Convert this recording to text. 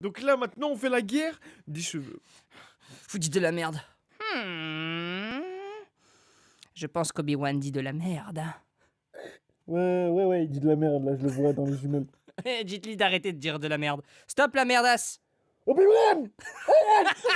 Donc là, maintenant, on fait la guerre des cheveux. Vous dites de la merde. Hmm. Je pense qu'Obi-Wan dit de la merde. Ouais, ouais, ouais, il dit de la merde, là, je le vois dans les humains. Dites-lui d'arrêter de dire de la merde. Stop la merdasse Obi-Wan